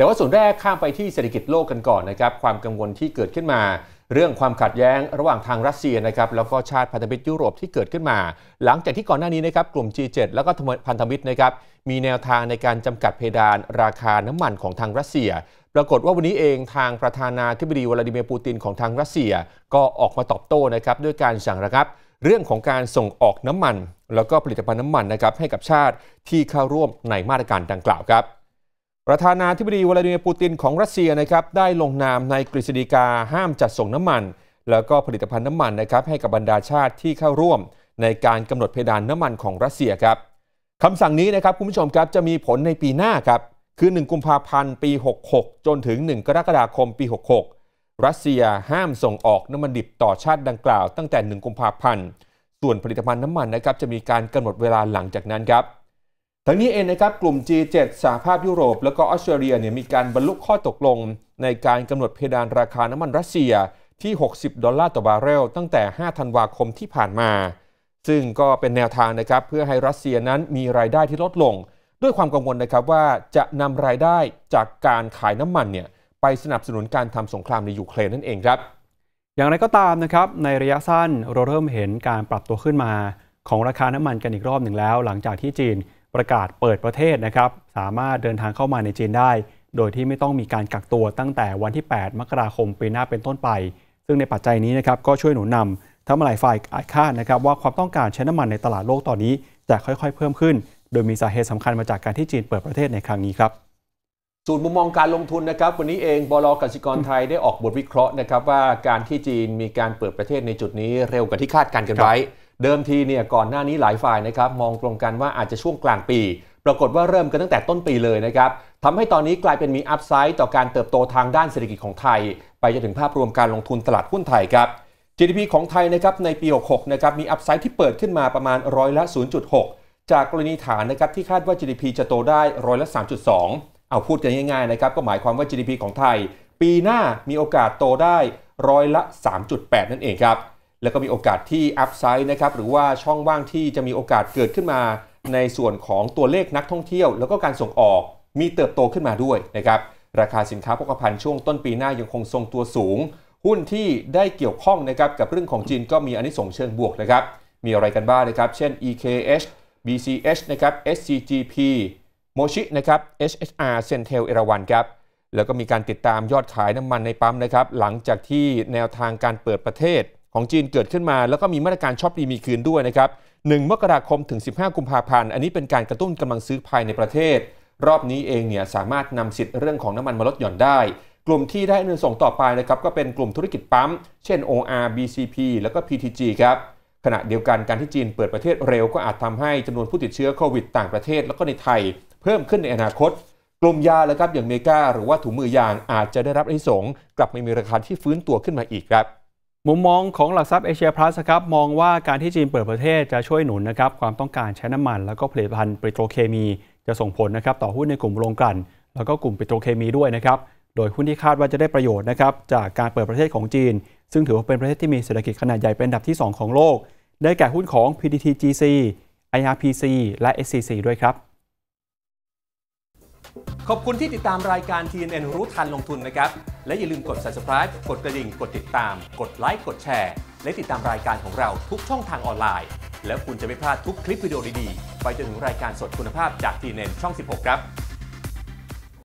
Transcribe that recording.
แต่ว่าส่วนแรกข้ามไปที่เศรษฐกิจโลกกันก่อนนะครับ ความกังวลที่เกิดขึ้นมา เรื่องความขัดแย้งระหว่างทางรัสเซียนะครับ แล้วก็ ชาติพันธมิตรยุโรปที่เกิดขึ้นมา หลังจากที่ก่อนหน้านี้นะครับกลุ่ม G7 แล้วก็พันธมิตรนะครับ มีแนวทางในการจำกัดเพดาน ราคาน้ำมันของทางรัสเซีย ปรากฏว่าวันนี้เองทางประธานาธิบดีวลาดิเมียร์ปูตินของทางรัสเซีย ก็ออกมาตอบโต้นะครับด้วยการสั่งระงับ เรื่องของการส่งออกน้ำมัน แล้วก็ผลิตภัณฑ์น้ำมันนะครับให้กับชาติที่เข้าร่วมในมาตรการดังกล่าวครับประธานาธิบดีวลาดิเมียร์ปูตินของรัสเซียนะครับได้ลงนามในกฤษฎีกาห้ามจัดส่งน้ำมัน แล้วก็ผลิตภัณฑ์น้ำมันนะครับให้กับบรรดาชาติที่เข้าร่วมในการกำหนดเพดานน้ำมันของรัสเซียครับคำสั่งนี้นะครับคุณผู้ชมครับจะมีผลในปีหน้าครับคือ 1 กุมภาพันธ์ปี 66 จนถึง 1 กรกฎาคมปี 66 รัสเซียห้ามส่งออกน้ำมันดิบต่อชาติดังกล่าวตั้งแต่1กุมภาพันธ์ส่วนผลิตภัณฑ์น้ำมันนะครับ จะมีการกำหนดเวลาหลังจากนั้นครับทั้งนี้เองนะครับ กลุ่ม G7 สหภาพยุโรปและก็ออสเตรเลียเนี่ยมีการบรรลุข้อตกลง ในการกำหนดเพดานราคาน้ำมันรัสเซียที่ 60 ดอลลาร์ต่อบาร์เรลตั้งแต่5ธันวาคมที่ผ่านมา ซึ่งก็เป็นแนวทางนะครับเพื่อให้รัสเซียนั้นมีรายได้ที่ลดลง ด้วยความกังวลนะครับว่าจะนำรายได้จากการขายน้ำมันเนี่ยไปสนับสนุนการทำสงครามในยูเครนนั่นเองครับ อย่างไรก็ตามนะครับในระยะสั้นเราเริ่มเห็นการปรับตัวขึ้นมาของราคาน้ำมันกันอีกรอบหนึ่งแล้วหลังจากที่จีนประกาศเปิดประเทศนะครับ สามารถเดินทางเข้ามาในจีนได้ โดยที่ไม่ต้องมีการกักตัวตั้งแต่วันที่ 8 มกราคมปีหน้าเป็นต้นไป ซึ่งในปัจจัยนี้นะครับก็ช่วยหนุนนาทั้งหลายฝ่ายคาดนะครับว่าความต้องการใช้น้ำมันในตลาดโลกตอนนี้จะค่อยๆเพิ่มขึ้น โดยมีสาเหตุสำคัญมาจากการที่จีนเปิดประเทศในครั้งนี้ครับส่วนมุมมองการลงทุนนะครับ วันนี้เองบลกสิกรไทยได้ออกบทวิเคราะห์นะครับว่าการที่จีนมีการเปิดประเทศในจุดนี้เร็วกว่าที่คาดการกันไว้เดิมทีเนี่ยก่อนหน้านี้หลายฝ่ายนะครับมองตรงกันว่าอาจจะช่วงกลางปี ปรากฏว่าเริ่มกันตั้งแต่ต้นปีเลยนะครับ ทำให้ตอนนี้กลายเป็นมีอัพไซด์ต่อการเติบโตทางด้านเศรษฐกิจของไทย ไปจนถึงภาพรวมการลงทุนตลาดหุ้นไทยครับ GDP ของไทยนะครับในปี 66 นะครับมีอัพไซด์ที่เปิดขึ้นมาประมาณร้อยละ 0.6 จากกรณีฐานนะครับที่คาดว่า GDP จะโตได้ร้อยละ 3.2 เอาพูดกันง่ายๆนะครับก็หมายความว่า GDP ของไทย ปีหน้ามีโอกาสโตได้ร้อยละ 3.8 นั่นเองครับแล้วก็มีโอกาสที่อัพไซด์นะครับหรือว่าช่องว่างที่จะมีโอกาสเกิดขึ้นมาในส่วนของตัวเลขนักท่องเที่ยวแล้วก็การส่งออกมีเติบโตขึ้นมาด้วยนะครับราคาสินค้าโภคภัณฑ์ช่วงต้นปีหน้ายังคงทรงตัวสูง หุ้นที่ได้เกี่ยวข้องนะครับกับเรื่องของจีนก็มีอันนี้ส่งเชิงบวกนะครับมีอะไรกันบ้างนะครับ เช่น EKH BCH นะครับ SCGP โมชินะครับ HHR Centel เอราวันครับแล้วก็มีการติดตามยอดขายน้ำมันในปั๊มนะครับหลังจากที่แนวทางการเปิดประเทศของจีนเกิดขึ้นมาแล้วก็มีมาตรการช็อปดีมีคืนด้วยนะครับ1มกราคมถึง 15กุมภาพันธ์ อันนี้เป็นการกระตุ้นกำลังซื้อภายในประเทศ รอบนี้เองเนี่ยสามารถนำสิทธิ์เรื่องของน้ำมันมาลดหย่อนได้ กลุ่มที่ได้เงินส่งต่อไปนะครับก็เป็นกลุ่มธุรกิจปั๊ม เช่น OR BCP แล้วก็ PTG ครับขณะเดียวกันการที่จีนเปิดประเทศเร็ว ก็อาจทำให้จำนวนผู้ติดเชื้อโควิด ต่างประเทศแล้วก็ในไทย เพิ่มขึ้นในอนาคต กลุ่มยาแล้วครับอย่างเมกาหรือว่าถุงมือยางอาจจะได้รับอนิสงกลับม่มีราคาที่ฟื้นตัวขึ้นมาอีกครับมุมมองของหลักทรัพย์เอเชียพลัสครับมองว่าการที่จีนเปิดประเทศจะช่วยหนุนนะครับความต้องการใช้น้ำมัน แล้วก็ผลิตภัณฑ์ปิโตรเคมีจะส่งผลนะครับ ต่อหุ้นในกลุ่มโรงกลั่นแล้วก็กลุ่มปิโตรเคมีด้วยนะครับโดยหุ้นที่คาดว่าจะได้ประโยชน์นะครับ จากการเปิดประเทศของจีน ซึ่งถือว่าเป็นประเทศที่มีเศรษฐกิจขนาดใหญ่เป็นอันดับที่ 2 ของโลก ได้แก่หุ้นของ PTTGC IRPC และ SCC ด้วยครับขอบคุณที่ติดตามรายการ TNN รู้ทันลงทุนนะครับและอย่าลืมกด subscribe กดกระดิ่ง กดติดตาม กดไลค์ กดแชร์ และติดตามรายการของเราทุกช่องทางออนไลน์ แล้วคุณจะไม่พลาดทุกคลิปวิดีโอดีๆไปจนถึงรายการสดคุณภาพจากทีเน็นช่อง 16 ครับ